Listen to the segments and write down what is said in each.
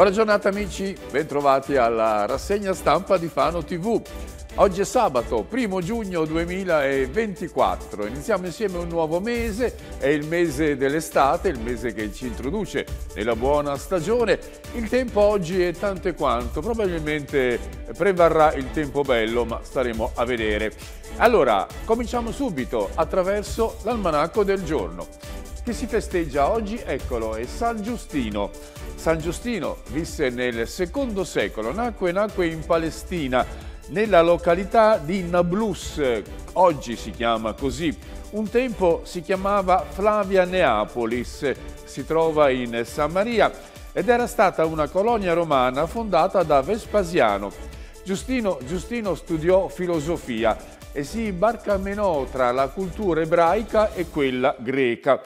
Buona giornata amici, bentrovati alla rassegna stampa di Fano TV. Oggi è sabato, primo giugno 2024, iniziamo insieme un nuovo mese, è il mese dell'estate, il mese che ci introduce nella buona stagione. Il tempo oggi è tanto e quanto, probabilmente prevarrà il tempo bello, ma staremo a vedere. Allora, cominciamo subito attraverso l'almanacco del giorno. Che si festeggia oggi, eccolo, è San Giustino. San Giustino visse nel secondo secolo, nacque e nacque in Palestina, nella località di Nablus, oggi si chiama così. Un tempo si chiamava Flavia Neapolis, si trova in Samaria ed era stata una colonia romana fondata da Vespasiano. Giustino, Giustino studiò filosofia e si imbarcamenò tra la cultura ebraica e quella greca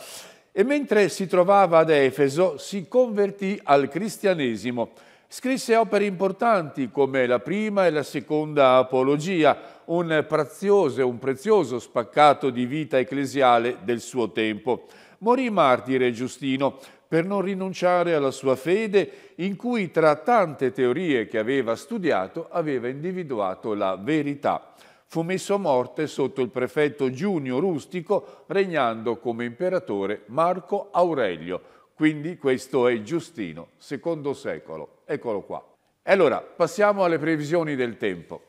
e mentre si trovava ad Efeso si convertì al cristianesimo. Scrisse opere importanti come la prima e la seconda Apologia, un prezioso, un prezioso spaccato di vita ecclesiale del suo tempo. Morì martire Giustino per non rinunciare alla sua fede in cui tra tante teorie che aveva studiato aveva individuato la verità fu messo a morte sotto il prefetto Giunio Rustico, regnando come imperatore Marco Aurelio. Quindi questo è Giustino, secondo secolo. Eccolo qua. E allora, passiamo alle previsioni del tempo.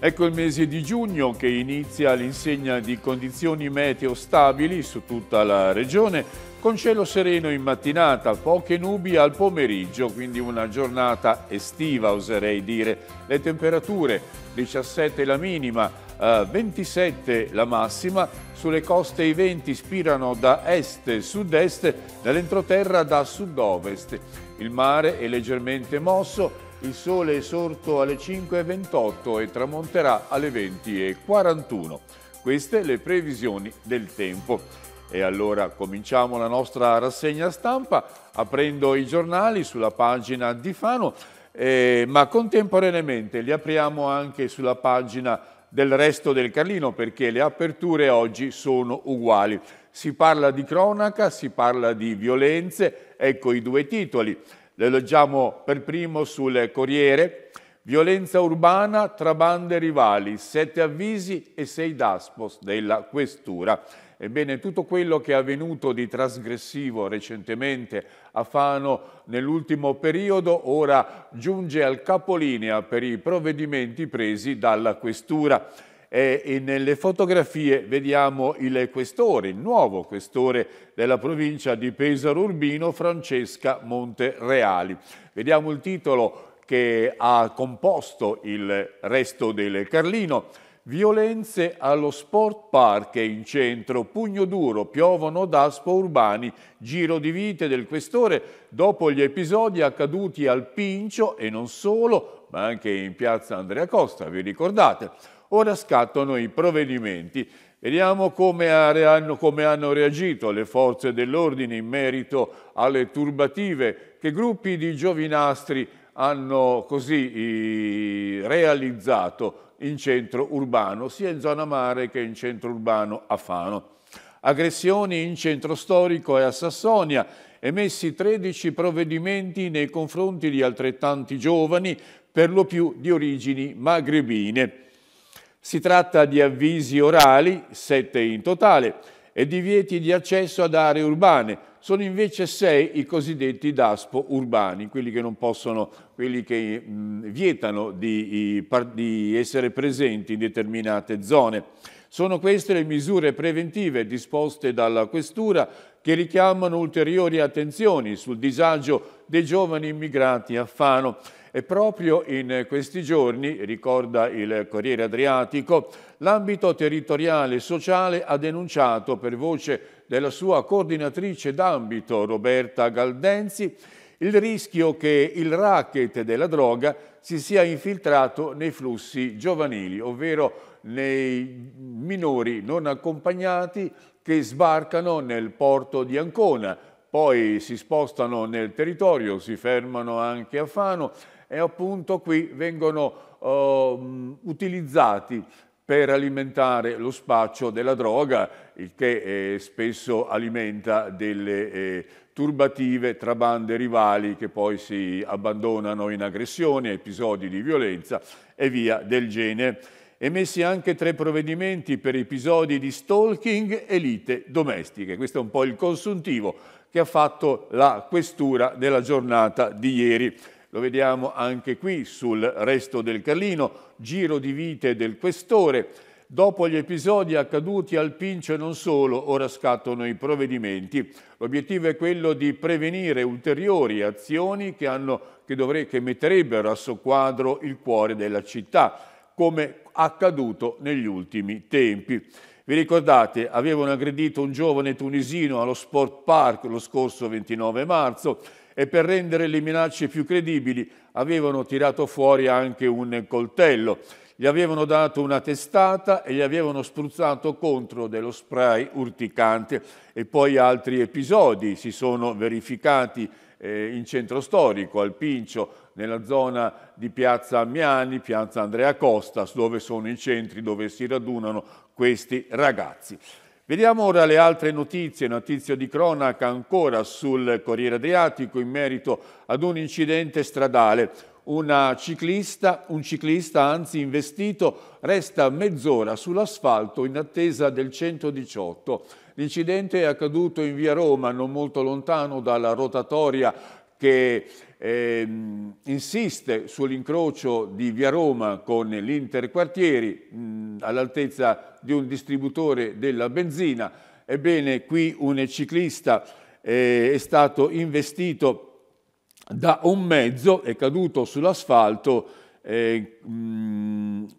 Ecco il mese di giugno che inizia l'insegna di condizioni meteo stabili su tutta la regione con cielo sereno in mattinata, poche nubi al pomeriggio, quindi una giornata estiva oserei dire. Le temperature 17 la minima, 27 eh, la massima, sulle coste i venti spirano da est, e sud-est, dall'entroterra da sud-ovest. Il mare è leggermente mosso, il sole è sorto alle 5.28 e tramonterà alle 20.41. Queste le previsioni del tempo. E allora cominciamo la nostra rassegna stampa aprendo i giornali sulla pagina di Fano, eh, ma contemporaneamente li apriamo anche sulla pagina del resto del Carlino perché le aperture oggi sono uguali. Si parla di cronaca, si parla di violenze, ecco i due titoli. Le leggiamo per primo sul Corriere. Violenza urbana tra bande rivali, sette avvisi e sei daspos della questura. Ebbene, tutto quello che è avvenuto di trasgressivo recentemente a Fano nell'ultimo periodo ora giunge al capolinea per i provvedimenti presi dalla Questura. E, nelle fotografie vediamo il questore, il nuovo questore della provincia di Pesaro Urbino, Francesca Montereali. Vediamo il titolo che ha composto il resto del Carlino. Violenze allo Sport Park in centro, pugno duro, piovono daspo urbani, giro di vite del questore dopo gli episodi accaduti al Pincio e non solo, ma anche in piazza Andrea Costa, vi ricordate? Ora scattano i provvedimenti. Vediamo come, hanno reagito le forze dell'ordine in merito alle turbative che gruppi di giovinastri hanno così realizzato in centro urbano, sia in zona mare che in centro urbano a Fano. Aggressioni in centro storico e a Sassonia, emessi 13 provvedimenti nei confronti di altrettanti giovani, per lo più di origini magrebine. Si tratta di avvisi orali, 7 in totale, e divieti di accesso ad aree urbane. Sono invece sei i cosiddetti DASPO urbani, quelli che, non possono, quelli che mh, vietano di, di essere presenti in determinate zone. Sono queste le misure preventive disposte dalla Questura che richiamano ulteriori attenzioni sul disagio dei giovani immigrati a Fano. E proprio in questi giorni, ricorda il Corriere Adriatico, l'ambito territoriale e sociale ha denunciato per voce della sua coordinatrice d'ambito Roberta Galdenzi il rischio che il racket della droga si sia infiltrato nei flussi giovanili, ovvero nei minori non accompagnati che sbarcano nel porto di Ancona, poi si spostano nel territorio, si fermano anche a Fano e appunto qui vengono eh, utilizzati per alimentare lo spaccio della droga, il che eh, spesso alimenta delle eh, turbative tra bande rivali che poi si abbandonano in aggressioni, episodi di violenza e via del genere. Emessi anche tre provvedimenti per episodi di stalking e lite domestiche. Questo è un po' il consuntivo che ha fatto la questura della giornata di ieri lo vediamo anche qui sul resto del Carlino, giro di vite del questore. Dopo gli episodi accaduti al Pincio e non solo, ora scattano i provvedimenti. L'obiettivo è quello di prevenire ulteriori azioni che, hanno, che, dovrei, che metterebbero a soqquadro il cuore della città, come accaduto negli ultimi tempi. Vi ricordate, avevano aggredito un giovane tunisino allo Sport Park lo scorso 29 marzo e per rendere le minacce più credibili avevano tirato fuori anche un coltello. Gli avevano dato una testata e gli avevano spruzzato contro dello spray urticante e poi altri episodi si sono verificati eh, in centro storico, al Pincio, nella zona di Piazza Ammiani, Piazza Andrea Costa, dove sono i centri dove si radunano questi ragazzi. Vediamo ora le altre notizie, notizia di cronaca ancora sul Corriere Adriatico in merito ad un incidente stradale. Ciclista, un ciclista anzi investito resta mezz'ora sull'asfalto in attesa del 118 L'incidente è accaduto in via Roma, non molto lontano dalla rotatoria che eh, insiste sull'incrocio di via Roma con l'Interquartieri all'altezza di un distributore della benzina. Ebbene, qui un ciclista eh, è stato investito da un mezzo, è caduto sull'asfalto eh,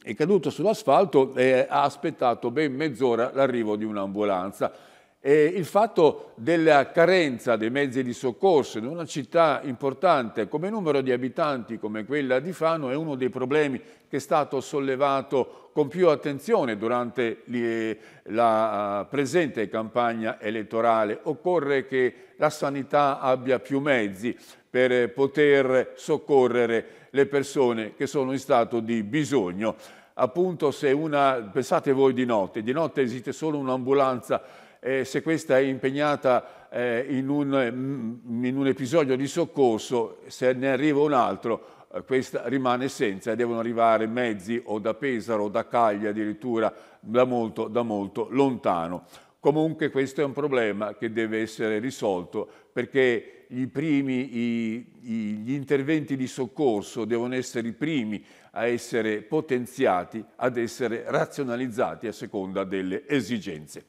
è caduto sull'asfalto e ha aspettato ben mezz'ora l'arrivo di un'ambulanza. E il fatto della carenza dei mezzi di soccorso in una città importante come numero di abitanti come quella di Fano è uno dei problemi che è stato sollevato con più attenzione durante eh, la eh, presente campagna elettorale. Occorre che la sanità abbia più mezzi per poter soccorrere le persone che sono in stato di bisogno. Appunto se una, pensate voi di notte, di notte esiste solo un'ambulanza eh, se questa è impegnata eh, in, un, mm, in, un, episodio di soccorso, se ne arriva un altro, eh, questa rimane senza e devono arrivare mezzi o da Pesaro o da Cagli addirittura da molto, da molto lontano. Comunque questo è un problema che deve essere risolto perché primi, i, i, gli interventi di soccorso devono essere i primi a essere potenziati, ad essere razionalizzati a seconda delle esigenze.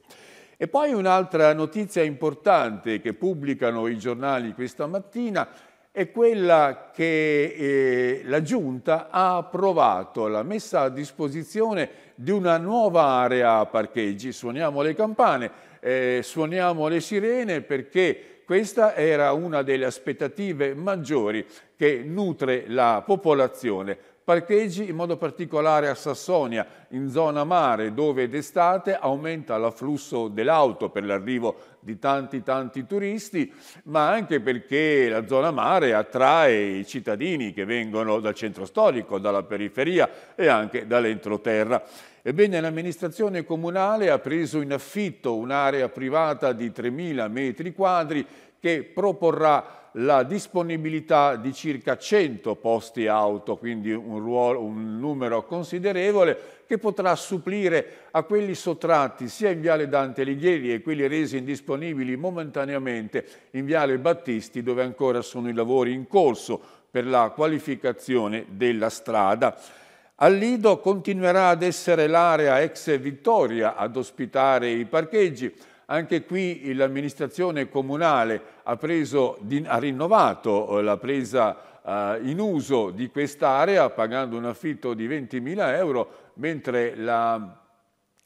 E poi un'altra notizia importante che pubblicano i giornali questa mattina è quella che eh, la Giunta ha approvato la messa a disposizione di una nuova area parcheggi. Suoniamo le campane, eh, suoniamo le sirene perché questa era una delle aspettative maggiori che nutre la popolazione Parcheggi in modo particolare a Sassonia, in zona mare, dove d'estate aumenta l'afflusso dell'auto per l'arrivo di tanti tanti turisti, ma anche perché la zona mare attrae i cittadini che vengono dal centro storico, dalla periferia e anche dall'entroterra. Ebbene, l'amministrazione comunale ha preso in affitto un'area privata di 3.000 metri quadri che proporrà la disponibilità di circa 100 posti auto, quindi un, ruolo, un, numero considerevole, che potrà supplire a quelli sottratti sia in Viale Dante Alighieri e quelli resi indisponibili momentaneamente in Viale Battisti, dove ancora sono i lavori in corso per la qualificazione della strada. Al Lido continuerà ad essere l'area ex Vittoria ad ospitare i parcheggi, anche qui l'amministrazione comunale ha, preso, ha, rinnovato eh, la presa eh, in uso di quest'area pagando un affitto di 20.000 euro, mentre l'altra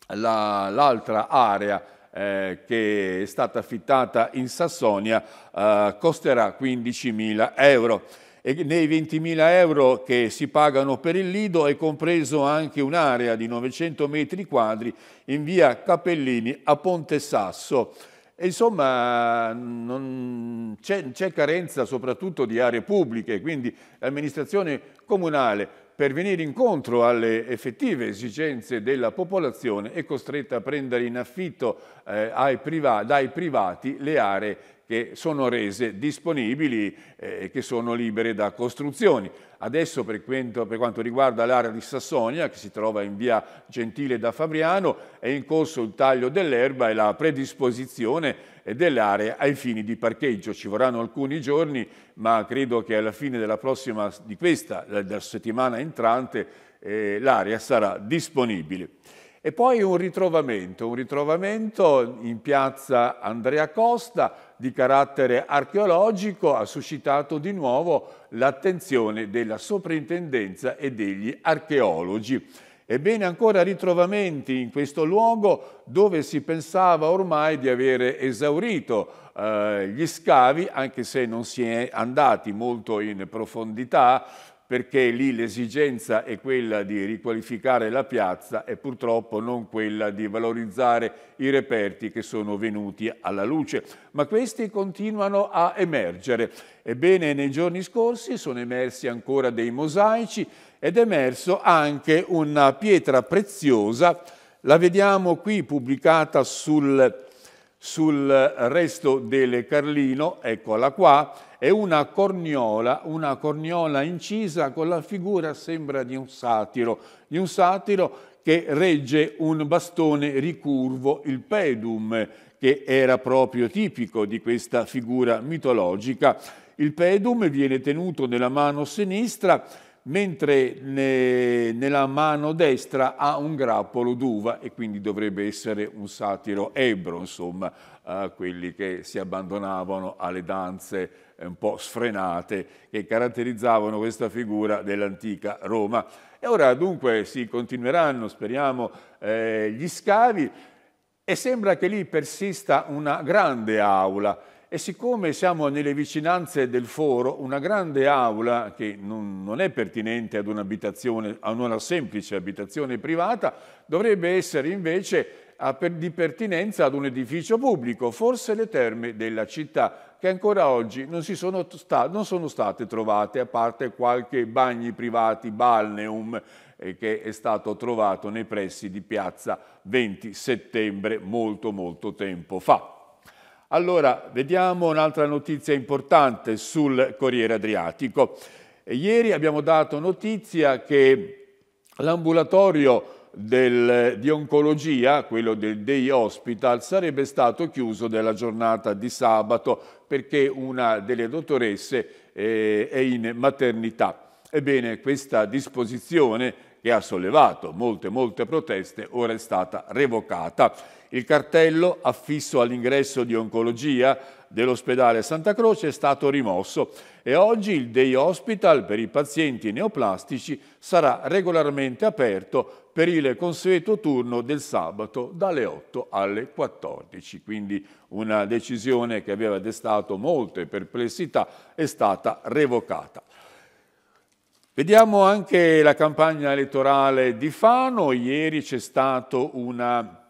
la, la, area eh, che è stata affittata in Sassonia eh, costerà 15.000 euro e nei 20.000 euro che si pagano per il Lido è compreso anche un'area di 900 metri quadri in via Capellini a Ponte Sasso. E insomma c'è carenza soprattutto di aree pubbliche, quindi l'amministrazione comunale per venire incontro alle effettive esigenze della popolazione è costretta a prendere in affitto eh, priva dai privati le aree che sono rese disponibili eh, e eh, che sono libere da costruzioni. Adesso per quanto, per quanto riguarda l'area di Sassonia, che si trova in via Gentile da Fabriano, è in corso il taglio dell'erba e la predisposizione dell'area ai fini di parcheggio. Ci vorranno alcuni giorni, ma credo che alla fine della prossima, di questa, della settimana entrante, eh, l'area sarà disponibile. E poi un ritrovamento, un ritrovamento in piazza Andrea Costa di carattere archeologico ha suscitato di nuovo l'attenzione della soprintendenza e degli archeologi. Ebbene, ancora ritrovamenti in questo luogo dove si pensava ormai di avere esaurito eh, gli scavi, anche se non si è andati molto in profondità, perché lì l'esigenza è quella di riqualificare la piazza e purtroppo non quella di valorizzare i reperti che sono venuti alla luce. Ma questi continuano a emergere. Ebbene, nei giorni scorsi sono emersi ancora dei mosaici ed è emerso anche una pietra preziosa, la vediamo qui pubblicata sul, sul resto del Carlino, eccola qua, è una corniola, una corniola incisa con la figura sembra di un satiro, di un satiro che regge un bastone ricurvo, il pedum, che era proprio tipico di questa figura mitologica. Il pedum viene tenuto nella mano sinistra mentre ne, nella mano destra ha un grappolo d'uva e quindi dovrebbe essere un satiro ebro, insomma, a quelli che si abbandonavano alle danze eh, un po' sfrenate che caratterizzavano questa figura dell'antica Roma. E ora dunque si continueranno, speriamo, eh, gli scavi e sembra che lì persista una grande aula e siccome siamo nelle vicinanze del foro, una grande aula che non, non è pertinente ad un'abitazione, a una semplice abitazione privata, dovrebbe essere invece di pertinenza ad un edificio pubblico, forse le terme della città, che ancora oggi non, sono, non sono state trovate, a parte qualche bagni privati, balneum, eh, che è stato trovato nei pressi di piazza 20 settembre molto molto tempo fa. Allora, vediamo un'altra notizia importante sul Corriere Adriatico. Ieri abbiamo dato notizia che l'ambulatorio di oncologia, quello del Day Hospital, sarebbe stato chiuso nella giornata di sabato perché una delle dottoresse eh, è in maternità. Ebbene, questa disposizione che ha sollevato molte, molte proteste, ora è stata revocata. Il cartello affisso all'ingresso di oncologia dell'ospedale Santa Croce è stato rimosso e oggi il Day Hospital per i pazienti neoplastici sarà regolarmente aperto per il consueto turno del sabato dalle 8 alle 14. Quindi una decisione che aveva destato molte perplessità è stata revocata. Vediamo anche la campagna elettorale di Fano. Ieri c'è stato una,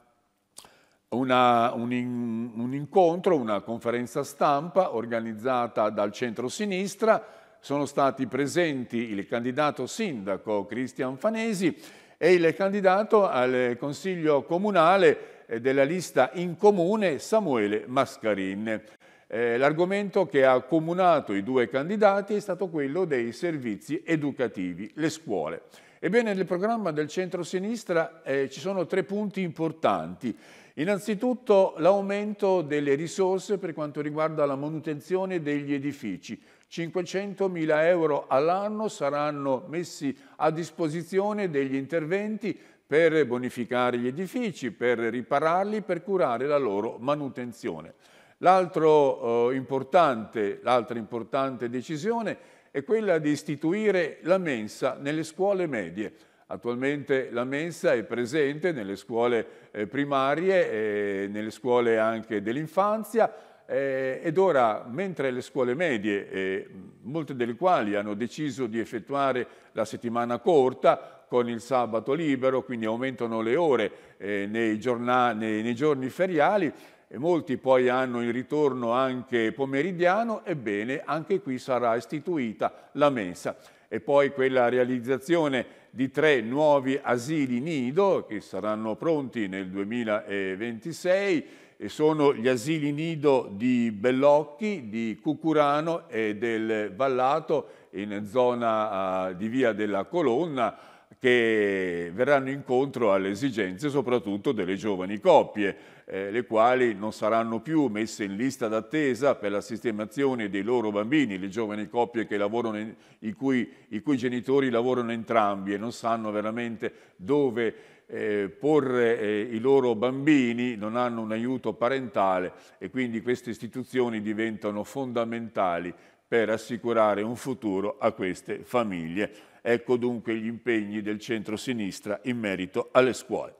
una, un, in, un, incontro, una conferenza stampa organizzata dal centro-sinistra. Sono stati presenti il candidato sindaco Cristian Fanesi e il candidato al Consiglio Comunale eh, della lista in comune Samuele Mascarin. Eh, l'argomento che ha accomunato i due candidati è stato quello dei servizi educativi, le scuole. Ebbene, nel programma del centro-sinistra eh, ci sono tre punti importanti. Innanzitutto l'aumento delle risorse per quanto riguarda la manutenzione degli edifici. 500.000 euro all'anno saranno messi a disposizione degli interventi per bonificare gli edifici, per ripararli, per curare la loro manutenzione. Eh, l'altra importante, importante decisione è quella di istituire la mensa nelle scuole medie. Attualmente la mensa è presente nelle scuole eh, primarie, nelle scuole anche dell'infanzia eh, ed ora mentre le scuole medie, molte delle quali hanno deciso di effettuare la settimana corta con il sabato libero, quindi aumentano le ore nei, giorni feriali, e molti poi hanno il ritorno anche pomeridiano, ebbene anche qui sarà istituita la mensa. E poi quella realizzazione di tre nuovi asili nido che saranno pronti nel 2026 e sono gli asili nido di Bellocchi, di Cucurano e del Vallato in zona ah, di Via della Colonna che verranno incontro alle esigenze soprattutto delle giovani coppie, eh, le quali non saranno più messe in lista d'attesa per la sistemazione dei loro bambini, le giovani coppie in, i, cui, i, cui, genitori lavorano entrambi e non sanno veramente dove eh, porre eh, i loro bambini, non hanno un aiuto parentale e quindi queste istituzioni diventano fondamentali per assicurare un futuro a queste famiglie. Ecco dunque gli impegni del centro-sinistra in merito alle scuole.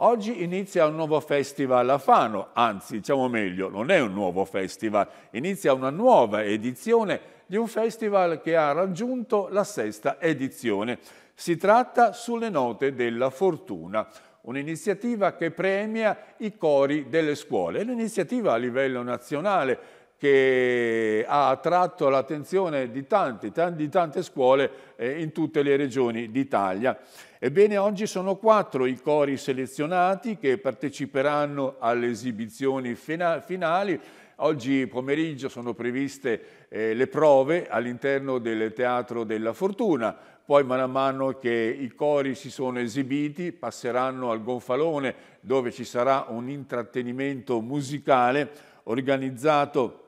Oggi inizia un nuovo festival a Fano, anzi diciamo meglio, non è un nuovo festival, inizia una nuova edizione di un festival che ha raggiunto la sesta edizione. Si tratta sulle note della fortuna, un'iniziativa che premia i cori delle scuole. È un'iniziativa a livello nazionale, che ha attratto l'attenzione di, tante, di tante scuole eh, in tutte le regioni d'Italia. Ebbene, oggi sono quattro i cori selezionati che parteciperanno alle esibizioni finali. Oggi pomeriggio sono previste eh, le prove all'interno del Teatro della Fortuna, poi man mano che i cori si sono esibiti passeranno al gonfalone dove ci sarà un intrattenimento musicale organizzato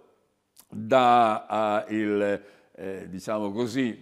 da, uh, eh, il, eh, diciamo così,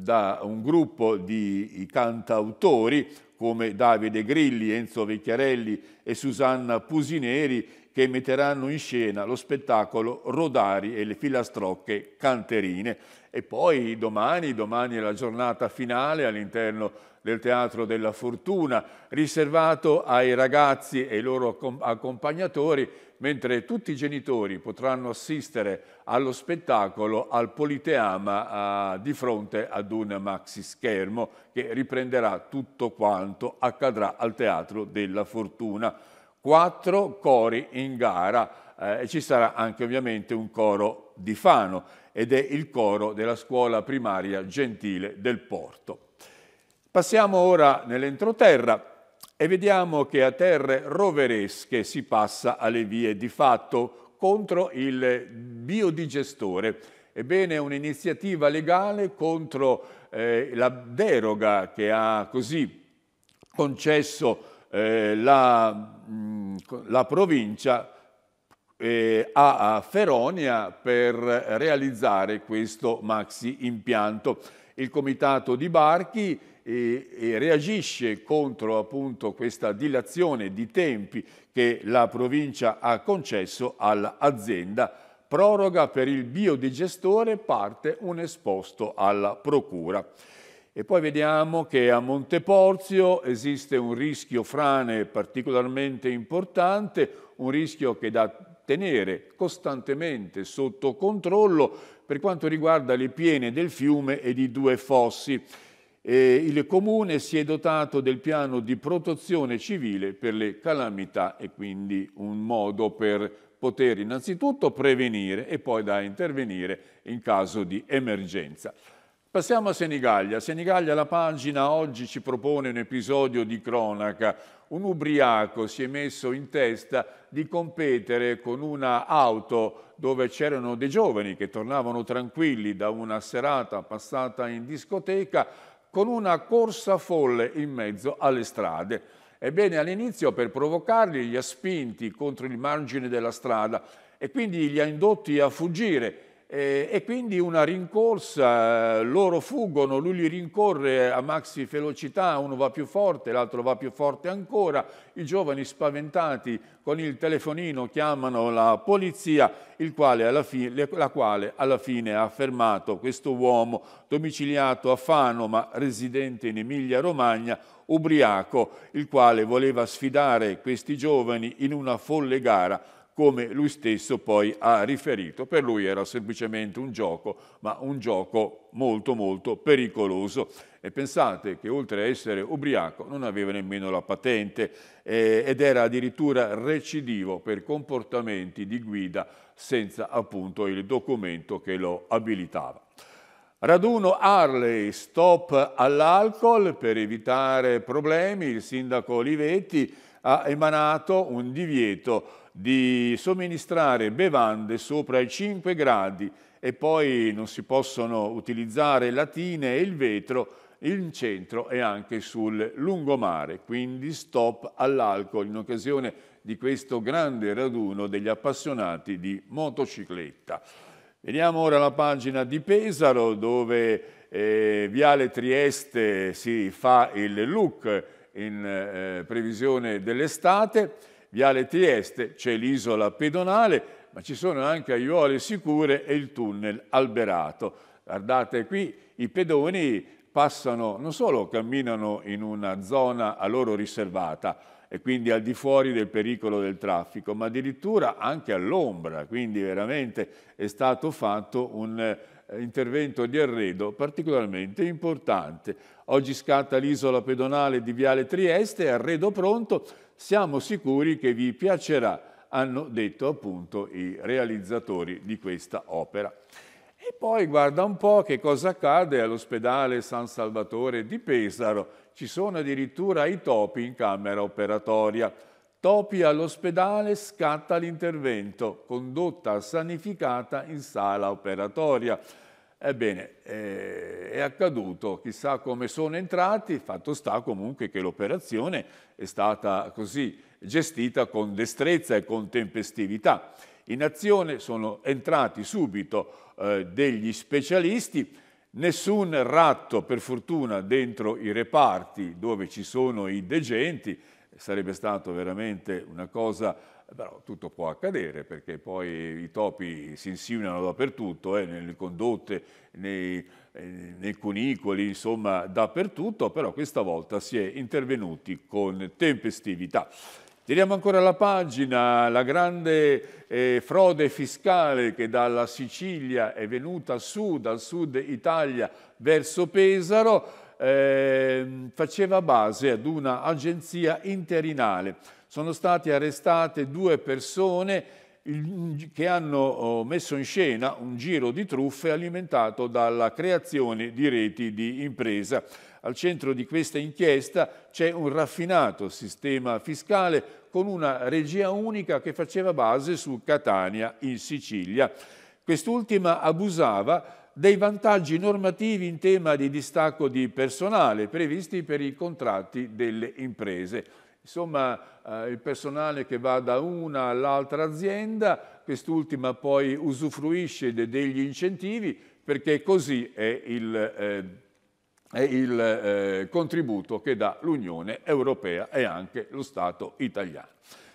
da un gruppo di cantautori come Davide Grilli, Enzo Vecchiarelli e Susanna Pusineri che metteranno in scena lo spettacolo Rodari e le filastrocche canterine. E poi domani, domani è la giornata finale all'interno del Teatro della Fortuna, riservato ai ragazzi e ai loro accompagnatori, mentre tutti i genitori potranno assistere allo spettacolo al Politeama eh, di fronte ad un maxi schermo che riprenderà tutto quanto accadrà al Teatro della Fortuna. Quattro cori in gara eh, e ci sarà anche ovviamente un coro di Fano ed è il coro della scuola primaria Gentile del Porto. Passiamo ora nell'entroterra e vediamo che a terre roveresche si passa alle vie di fatto contro il biodigestore. Ebbene, un'iniziativa legale contro eh, la deroga che ha così concesso eh, la, mh, mm, la, provincia eh, a, a Feronia per realizzare questo maxi impianto. Il comitato di Barchi e, e reagisce contro appunto questa dilazione di tempi che la provincia ha concesso all'azienda proroga per il biodigestore parte un esposto alla procura. E poi vediamo che a Monteporzio esiste un rischio frane particolarmente importante, un rischio che da tenere costantemente sotto controllo per quanto riguarda le piene del fiume e di due fossi eh, il comune si è dotato del piano di protezione civile per le calamità e quindi un modo per poter innanzitutto prevenire e poi da intervenire in caso di emergenza. Passiamo a Senigallia. Senigallia la pagina oggi ci propone un episodio di cronaca. Un ubriaco si è messo in testa di competere con una auto dove c'erano dei giovani che tornavano tranquilli da una serata passata in discoteca con una corsa folle in mezzo alle strade. Ebbene, all'inizio per provocarli li ha spinti contro il margine della strada e quindi li ha indotti a fuggire eh, e quindi una rincorsa, eh, loro fuggono, lui li rincorre a maxi velocità, uno va più forte, l'altro va più forte ancora, i giovani spaventati con il telefonino chiamano la polizia, quale fine, la quale alla fine ha fermato questo uomo domiciliato a Fano ma residente in Emilia Romagna, ubriaco, il quale voleva sfidare questi giovani in una folle gara come lui stesso poi ha riferito. Per lui era semplicemente un gioco, ma un gioco molto molto pericoloso. E pensate che oltre a essere ubriaco non aveva nemmeno la patente eh, ed era addirittura recidivo per comportamenti di guida senza appunto il documento che lo abilitava. Raduno Harley, stop all'alcol per evitare problemi, il sindaco Olivetti ha emanato un divieto di somministrare bevande sopra i 5 gradi e poi non si possono utilizzare latine e il vetro in centro e anche sul lungomare, quindi stop all'alcol in occasione di questo grande raduno degli appassionati di motocicletta. Veniamo ora alla pagina di Pesaro dove eh, Viale Trieste si fa il look in eh, previsione dell'estate Viale Trieste c'è l'isola pedonale, ma ci sono anche aiuole sicure e il tunnel alberato. Guardate qui, i pedoni passano, non solo camminano in una zona a loro riservata, e quindi al di fuori del pericolo del traffico, ma addirittura anche all'ombra, quindi veramente è stato fatto un eh, intervento di arredo particolarmente importante. Oggi scatta l'isola pedonale di Viale Trieste, arredo pronto, siamo sicuri che vi piacerà, hanno detto appunto i realizzatori di questa opera. E poi guarda un po' che cosa accade all'ospedale San Salvatore di Pesaro. Ci sono addirittura i topi in camera operatoria. Topi all'ospedale scatta l'intervento, condotta sanificata in sala operatoria. Ebbene, eh, è accaduto, chissà come sono entrati, fatto sta comunque che l'operazione è stata così gestita con destrezza e con tempestività. In azione sono entrati subito eh, degli specialisti, nessun ratto per fortuna dentro i reparti dove ci sono i degenti, sarebbe stato veramente una cosa però tutto può accadere perché poi i topi si insinuano dappertutto, eh, nelle condotte, nei, eh, nei, cunicoli, insomma dappertutto, però questa volta si è intervenuti con tempestività. Tiriamo ancora la pagina, la grande eh, frode fiscale che dalla Sicilia è venuta su, dal sud Italia verso Pesaro, ehm, faceva base ad una agenzia interinale sono state arrestate due persone che hanno oh, messo in scena un giro di truffe alimentato dalla creazione di reti di impresa. Al centro di questa inchiesta c'è un raffinato sistema fiscale con una regia unica che faceva base su Catania in Sicilia. Quest'ultima abusava dei vantaggi normativi in tema di distacco di personale previsti per i contratti delle imprese. Insomma, eh, il personale che va da una all'altra azienda, quest'ultima poi usufruisce de degli incentivi perché così è il, eh, è il eh, contributo che dà l'Unione Europea e anche lo Stato italiano.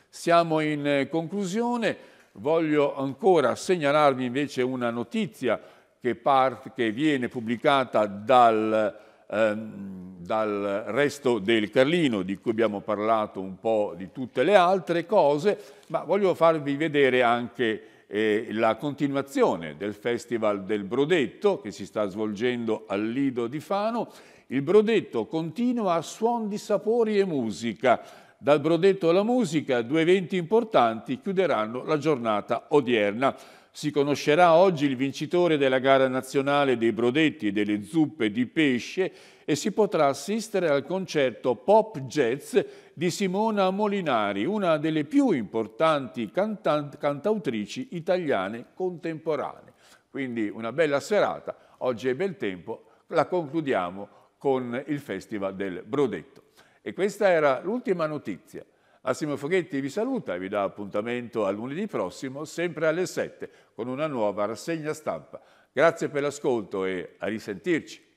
Siamo in eh, conclusione, voglio ancora segnalarvi invece una notizia che, part, che viene pubblicata dal ehm, dal resto del Carlino, di cui abbiamo parlato un po' di tutte le altre cose, ma voglio farvi vedere anche eh, la continuazione del Festival del Brodetto che si sta svolgendo al Lido di Fano. Il Brodetto continua a suon di sapori e musica. Dal Brodetto alla musica, due eventi importanti chiuderanno la giornata odierna. Si conoscerà oggi il vincitore della gara nazionale dei brodetti e delle zuppe di pesce e si potrà assistere al concerto Pop Jazz di Simona Molinari, una delle più importanti cantautrici italiane contemporanee. Quindi una bella serata, oggi è bel tempo, la concludiamo con il Festival del Brodetto. E questa era l'ultima notizia. Massimo Foghetti vi saluta e vi dà appuntamento a lunedì prossimo, sempre alle 7, con una nuova rassegna stampa. Grazie per l'ascolto e a risentirci.